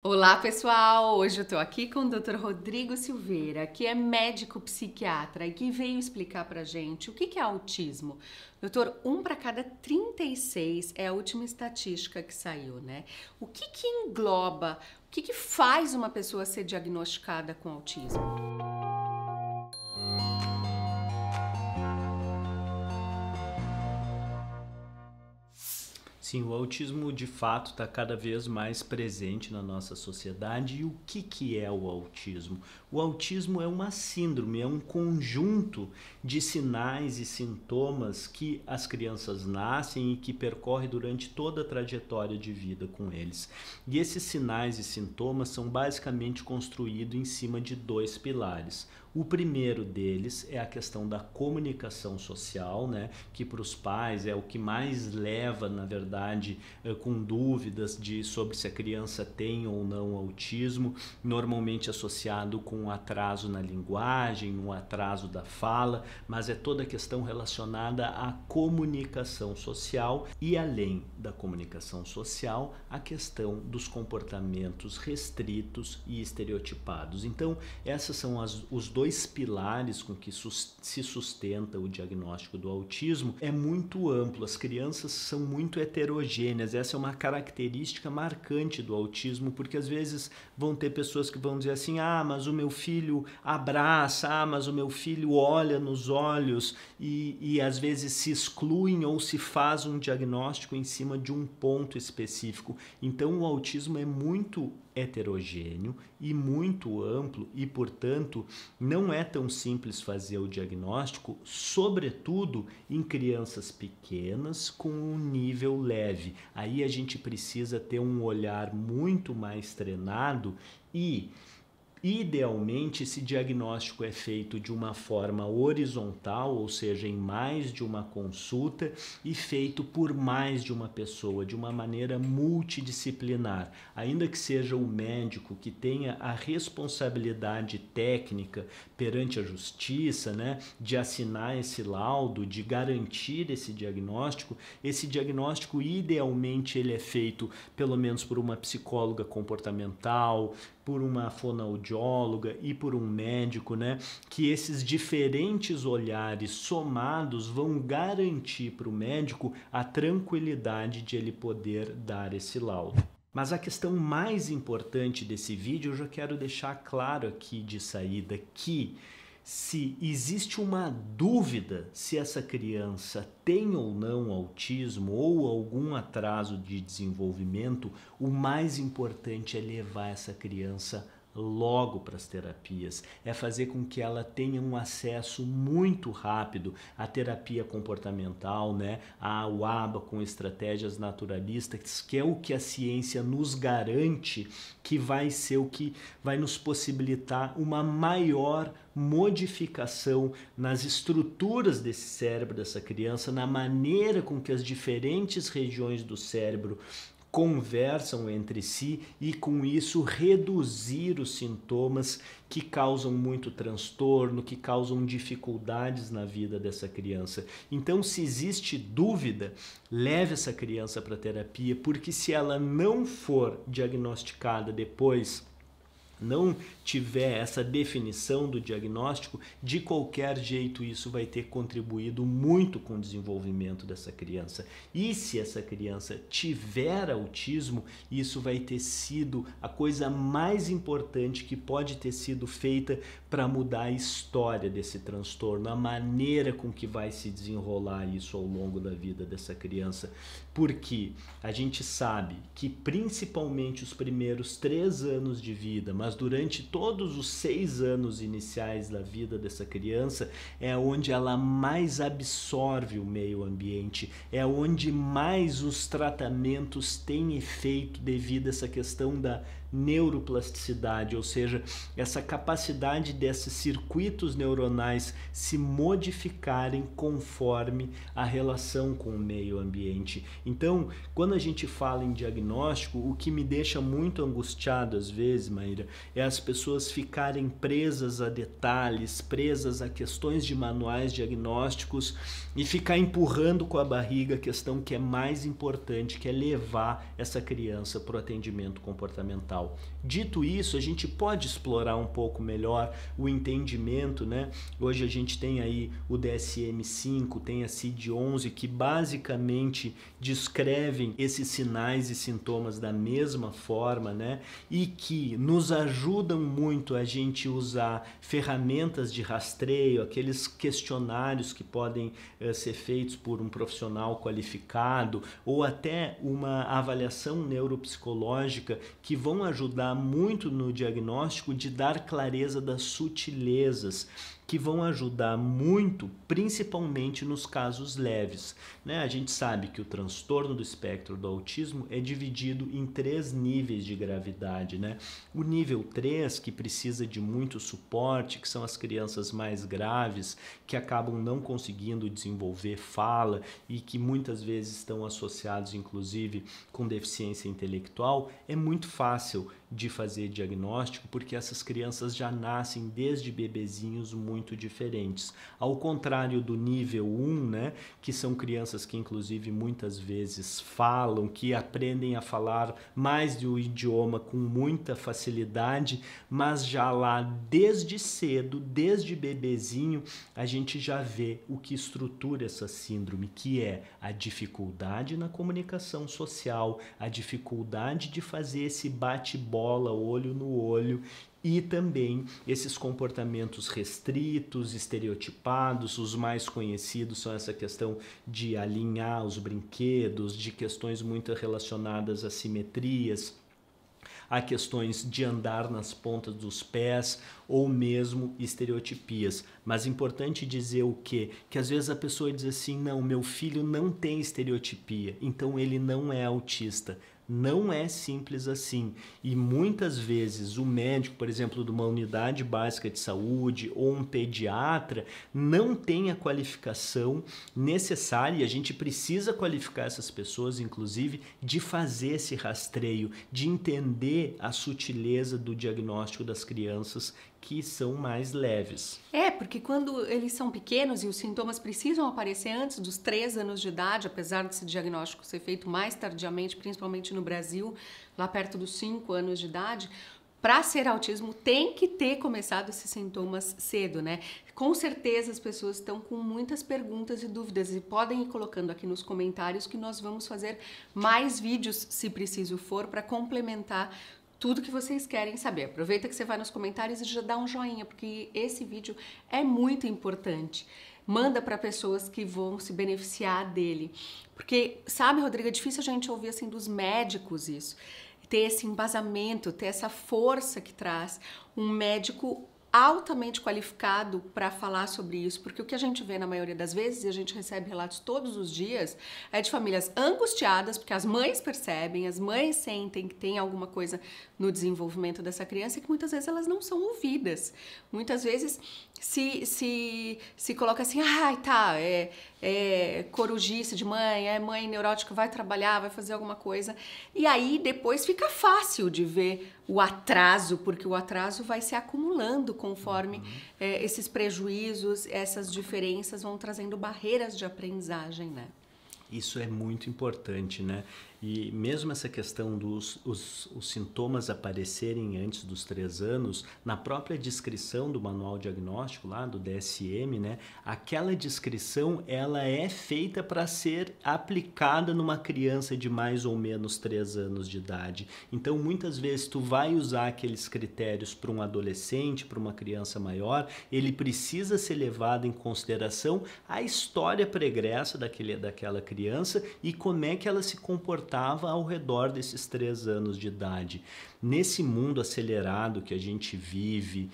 Olá pessoal, hoje eu tô aqui com o Dr. Rodrigo Silveira, que é médico psiquiatra e que veio explicar pra gente o que é autismo. Doutor, um para cada 36 é a última estatística que saiu, né? O que que engloba, o que que faz uma pessoa ser diagnosticada com autismo? Sim, o autismo de fato está cada vez mais presente na nossa sociedade. E o que, que é o autismo? O autismo é uma síndrome, é um conjunto de sinais e sintomas que as crianças nascem e que percorre durante toda a trajetória de vida com eles. E esses sinais e sintomas são basicamente construídos em cima de dois pilares o primeiro deles é a questão da comunicação social, né? que para os pais é o que mais leva, na verdade, eh, com dúvidas de sobre se a criança tem ou não autismo, normalmente associado com um atraso na linguagem, um atraso da fala, mas é toda a questão relacionada à comunicação social e além da comunicação social, a questão dos comportamentos restritos e estereotipados. Então, essas são as, os dois dois pilares com que se sustenta o diagnóstico do autismo é muito amplo. As crianças são muito heterogêneas. Essa é uma característica marcante do autismo, porque às vezes vão ter pessoas que vão dizer assim: ah, mas o meu filho abraça, ah, mas o meu filho olha nos olhos, e, e às vezes se excluem ou se faz um diagnóstico em cima de um ponto específico. Então o autismo é muito heterogêneo e muito amplo e, portanto, não é tão simples fazer o diagnóstico, sobretudo em crianças pequenas com um nível leve. Aí a gente precisa ter um olhar muito mais treinado e Idealmente, esse diagnóstico é feito de uma forma horizontal, ou seja, em mais de uma consulta, e feito por mais de uma pessoa, de uma maneira multidisciplinar. Ainda que seja o médico que tenha a responsabilidade técnica perante a justiça, né, de assinar esse laudo, de garantir esse diagnóstico, esse diagnóstico idealmente ele é feito pelo menos por uma psicóloga comportamental, por uma fonoaudióloga e por um médico, né? Que esses diferentes olhares somados vão garantir para o médico a tranquilidade de ele poder dar esse laudo. Mas a questão mais importante desse vídeo eu já quero deixar claro aqui de saída que se existe uma dúvida se essa criança tem ou não autismo ou algum atraso de desenvolvimento, o mais importante é levar essa criança logo para as terapias, é fazer com que ela tenha um acesso muito rápido à terapia comportamental, né, ao ABA com estratégias naturalistas, que é o que a ciência nos garante que vai ser o que vai nos possibilitar uma maior modificação nas estruturas desse cérebro dessa criança, na maneira com que as diferentes regiões do cérebro conversam entre si e com isso reduzir os sintomas que causam muito transtorno, que causam dificuldades na vida dessa criança. Então, se existe dúvida, leve essa criança para terapia, porque se ela não for diagnosticada depois não tiver essa definição do diagnóstico, de qualquer jeito isso vai ter contribuído muito com o desenvolvimento dessa criança. E se essa criança tiver autismo, isso vai ter sido a coisa mais importante que pode ter sido feita para mudar a história desse transtorno, a maneira com que vai se desenrolar isso ao longo da vida dessa criança. Porque a gente sabe que principalmente os primeiros três anos de vida, mas durante todos os seis anos iniciais da vida dessa criança é onde ela mais absorve o meio ambiente, é onde mais os tratamentos têm efeito devido a essa questão da neuroplasticidade, ou seja, essa capacidade desses circuitos neuronais se modificarem conforme a relação com o meio ambiente. Então, quando a gente fala em diagnóstico, o que me deixa muito angustiado às vezes, Maíra, é as pessoas ficarem presas a detalhes, presas a questões de manuais diagnósticos e ficar empurrando com a barriga a questão que é mais importante, que é levar essa criança para o atendimento comportamental mental. Dito isso, a gente pode explorar um pouco melhor o entendimento, né? Hoje a gente tem aí o DSM-5, tem a CID-11, que basicamente descrevem esses sinais e sintomas da mesma forma, né? E que nos ajudam muito a gente usar ferramentas de rastreio, aqueles questionários que podem eh, ser feitos por um profissional qualificado ou até uma avaliação neuropsicológica que vão ajudar muito no diagnóstico de dar clareza das sutilezas, que vão ajudar muito, principalmente nos casos leves. Né? A gente sabe que o transtorno do espectro do autismo é dividido em três níveis de gravidade. Né? O nível 3, que precisa de muito suporte, que são as crianças mais graves, que acabam não conseguindo desenvolver fala e que muitas vezes estão associados, inclusive, com deficiência intelectual, é muito fácil de fazer diagnóstico, porque essas crianças já nascem desde bebezinhos muito diferentes. Ao contrário do nível 1, né, que são crianças que inclusive muitas vezes falam, que aprendem a falar mais de um idioma com muita facilidade, mas já lá desde cedo, desde bebezinho, a gente já vê o que estrutura essa síndrome, que é a dificuldade na comunicação social, a dificuldade de fazer esse bate-bola bola, olho no olho e também esses comportamentos restritos, estereotipados, os mais conhecidos são essa questão de alinhar os brinquedos, de questões muito relacionadas a simetrias, a questões de andar nas pontas dos pés ou mesmo estereotipias. Mas importante dizer o quê? Que às vezes a pessoa diz assim: não, meu filho não tem estereotipia, então ele não é autista. Não é simples assim. E muitas vezes o médico, por exemplo, de uma unidade básica de saúde ou um pediatra não tem a qualificação necessária, e a gente precisa qualificar essas pessoas, inclusive, de fazer esse rastreio, de entender a sutileza do diagnóstico das crianças que são mais leves. É, porque quando eles são pequenos e os sintomas precisam aparecer antes dos 3 anos de idade, apesar desse diagnóstico ser feito mais tardiamente, principalmente no no Brasil, lá perto dos 5 anos de idade, para ser autismo tem que ter começado esses sintomas cedo, né? Com certeza as pessoas estão com muitas perguntas e dúvidas e podem ir colocando aqui nos comentários que nós vamos fazer mais vídeos, se preciso for, para complementar tudo que vocês querem saber. Aproveita que você vai nos comentários e já dá um joinha, porque esse vídeo é muito importante manda para pessoas que vão se beneficiar dele. Porque, sabe, Rodrigo, é difícil a gente ouvir assim dos médicos isso. Ter esse embasamento, ter essa força que traz um médico altamente qualificado para falar sobre isso, porque o que a gente vê na maioria das vezes, e a gente recebe relatos todos os dias, é de famílias angustiadas, porque as mães percebem, as mães sentem que tem alguma coisa no desenvolvimento dessa criança e que muitas vezes elas não são ouvidas. Muitas vezes se, se, se coloca assim, ai ah, tá, é, é corujice de mãe, é mãe neurótica, vai trabalhar, vai fazer alguma coisa. E aí depois fica fácil de ver o atraso, porque o atraso vai se acumulando com conforme uhum. é, esses prejuízos, essas diferenças vão trazendo barreiras de aprendizagem, né? Isso é muito importante, né? E mesmo essa questão dos os, os sintomas aparecerem antes dos três anos, na própria descrição do manual diagnóstico lá do DSM, né, aquela descrição ela é feita para ser aplicada numa criança de mais ou menos três anos de idade. Então muitas vezes tu vai usar aqueles critérios para um adolescente, para uma criança maior, ele precisa ser levado em consideração a história pregressa daquele, daquela criança e como é que ela se comporta estava ao redor desses três anos de idade. Nesse mundo acelerado que a gente vive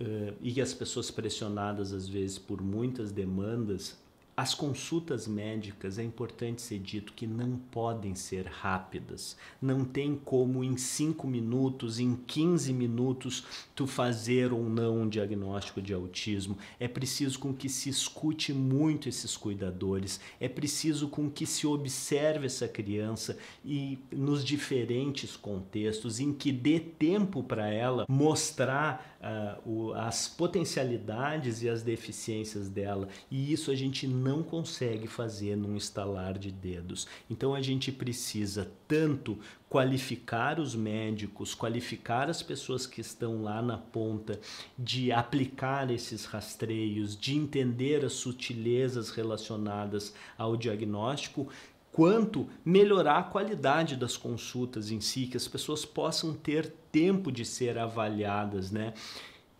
uh, e as pessoas pressionadas às vezes por muitas demandas, as consultas médicas, é importante ser dito que não podem ser rápidas. Não tem como em 5 minutos, em 15 minutos, tu fazer ou não um diagnóstico de autismo. É preciso com que se escute muito esses cuidadores, é preciso com que se observe essa criança e nos diferentes contextos, em que dê tempo para ela mostrar uh, o, as potencialidades e as deficiências dela. E isso a gente não não consegue fazer num estalar de dedos. Então a gente precisa tanto qualificar os médicos, qualificar as pessoas que estão lá na ponta, de aplicar esses rastreios, de entender as sutilezas relacionadas ao diagnóstico, quanto melhorar a qualidade das consultas em si, que as pessoas possam ter tempo de ser avaliadas, né?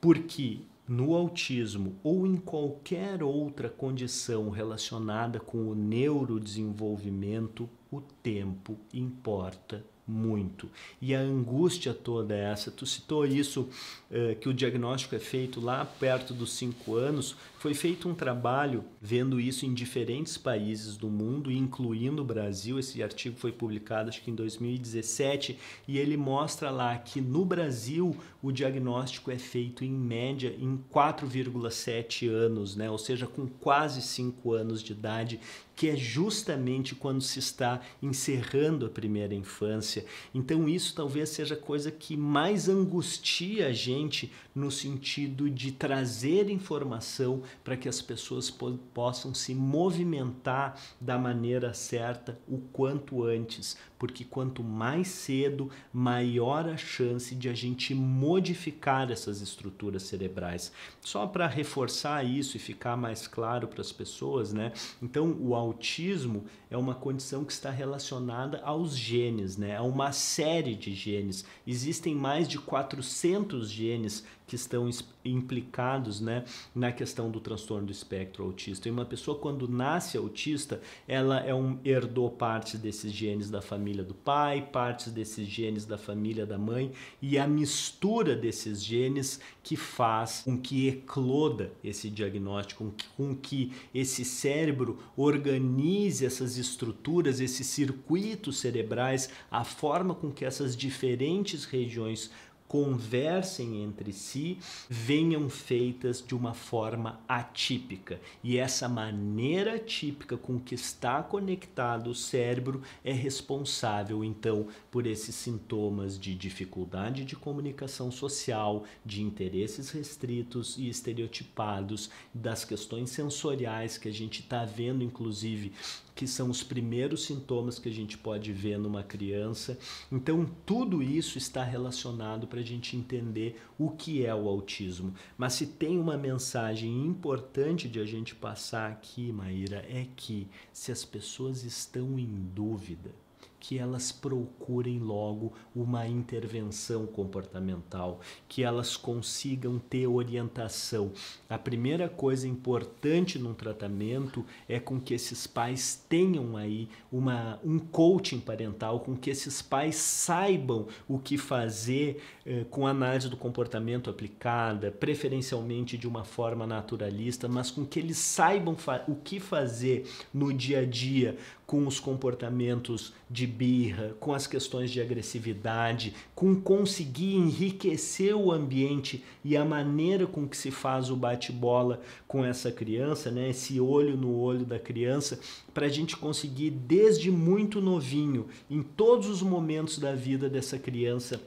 Porque no autismo ou em qualquer outra condição relacionada com o neurodesenvolvimento, o tempo importa muito. E a angústia toda é essa, tu citou isso, eh, que o diagnóstico é feito lá perto dos 5 anos, foi feito um trabalho vendo isso em diferentes países do mundo, incluindo o Brasil. Esse artigo foi publicado acho que em 2017 e ele mostra lá que no Brasil o diagnóstico é feito em média em 4,7 anos, né? Ou seja, com quase 5 anos de idade, que é justamente quando se está encerrando a primeira infância. Então, isso talvez seja a coisa que mais angustia a gente no sentido de trazer informação para que as pessoas po possam se movimentar da maneira certa o quanto antes, porque quanto mais cedo, maior a chance de a gente modificar essas estruturas cerebrais. Só para reforçar isso e ficar mais claro para as pessoas, né? Então, o autismo é uma condição que está relacionada aos genes, né? A uma série de genes. Existem mais de 400 genes que estão implicados né, na questão do transtorno do espectro autista. E uma pessoa, quando nasce autista, ela é um, herdou partes desses genes da família do pai, partes desses genes da família da mãe, e a mistura desses genes que faz com que ecloda esse diagnóstico, com que, com que esse cérebro organize essas estruturas, esses circuitos cerebrais, a forma com que essas diferentes regiões conversem entre si, venham feitas de uma forma atípica. E essa maneira típica com que está conectado o cérebro é responsável então por esses sintomas de dificuldade de comunicação social, de interesses restritos e estereotipados, das questões sensoriais que a gente está vendo, inclusive que são os primeiros sintomas que a gente pode ver numa criança. Então, tudo isso está relacionado para a gente entender o que é o autismo. Mas se tem uma mensagem importante de a gente passar aqui, Maíra, é que se as pessoas estão em dúvida, que elas procurem logo uma intervenção comportamental, que elas consigam ter orientação. A primeira coisa importante num tratamento é com que esses pais tenham aí uma, um coaching parental, com que esses pais saibam o que fazer eh, com análise do comportamento aplicada, preferencialmente de uma forma naturalista, mas com que eles saibam o que fazer no dia a dia com os comportamentos de birra, com as questões de agressividade, com conseguir enriquecer o ambiente e a maneira com que se faz o bate-bola com essa criança, né? Esse olho no olho da criança, para a gente conseguir desde muito novinho, em todos os momentos da vida dessa criança,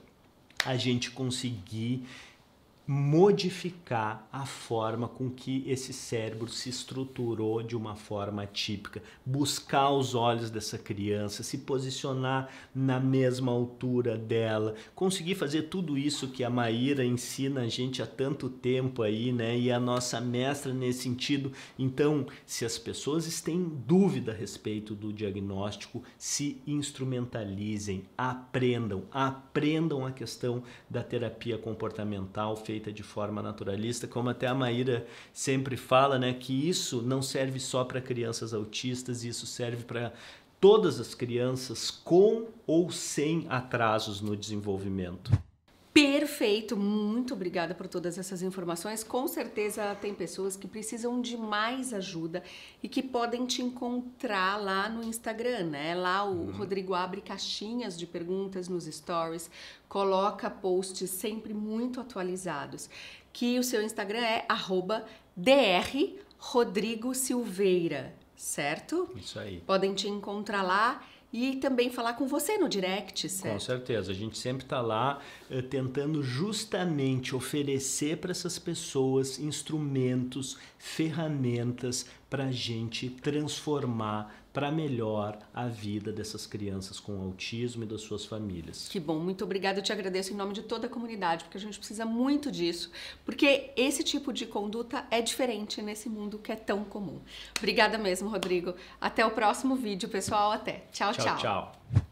a gente conseguir modificar a forma com que esse cérebro se estruturou de uma forma típica, buscar os olhos dessa criança, se posicionar na mesma altura dela, conseguir fazer tudo isso que a Maíra ensina a gente há tanto tempo aí, né? E a nossa mestra nesse sentido. Então, se as pessoas têm dúvida a respeito do diagnóstico, se instrumentalizem, aprendam, aprendam a questão da terapia comportamental feita de forma naturalista, como até a Maíra sempre fala, né, que isso não serve só para crianças autistas, isso serve para todas as crianças com ou sem atrasos no desenvolvimento. Perfeito, muito obrigada por todas essas informações. Com certeza tem pessoas que precisam de mais ajuda e que podem te encontrar lá no Instagram, né? Lá o uhum. Rodrigo abre caixinhas de perguntas nos stories, coloca posts sempre muito atualizados. Que o seu Instagram é drrodrigosilveira, certo? Isso aí. Podem te encontrar lá e também falar com você no direct, certo? Com certeza, a gente sempre está lá eh, tentando justamente oferecer para essas pessoas instrumentos, ferramentas para a gente transformar para melhor a vida dessas crianças com autismo e das suas famílias. Que bom, muito obrigada. Eu te agradeço em nome de toda a comunidade, porque a gente precisa muito disso, porque esse tipo de conduta é diferente nesse mundo que é tão comum. Obrigada mesmo, Rodrigo. Até o próximo vídeo, pessoal. Até. Tchau, tchau. Tchau, tchau.